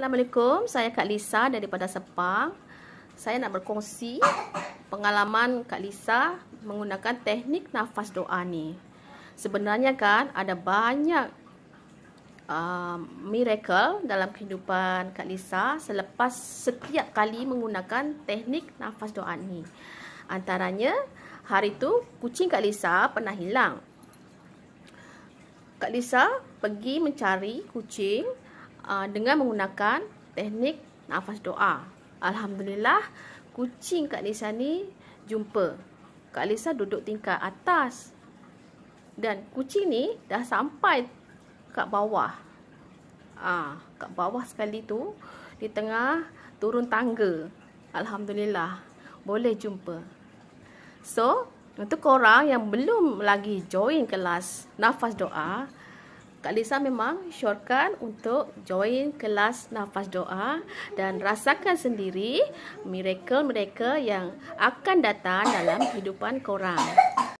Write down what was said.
Assalamualaikum, saya Kak Lisa daripada Sepang. Saya nak berkongsi pengalaman Kak Lisa menggunakan teknik nafas doa ni. Sebenarnya kan ada banyak uh, miracle dalam kehidupan Kak Lisa selepas setiap kali menggunakan teknik nafas doa ni. Antaranya hari tu kucing Kak Lisa pernah hilang. Kak Lisa pergi mencari kucing Ah, dengan menggunakan teknik nafas doa. Alhamdulillah, kucing Kak Lisa ni jumpa. Kak Lisa duduk tingkat atas. Dan kucing ni dah sampai kat bawah. Ah, ha, kat bawah sekali tu di tengah turun tangga. Alhamdulillah, boleh jumpa. So, untuk korang yang belum lagi join kelas nafas doa, Kak Lisa memang syorkan untuk join kelas nafas doa dan rasakan sendiri miracle mereka yang akan datang dalam kehidupan korang.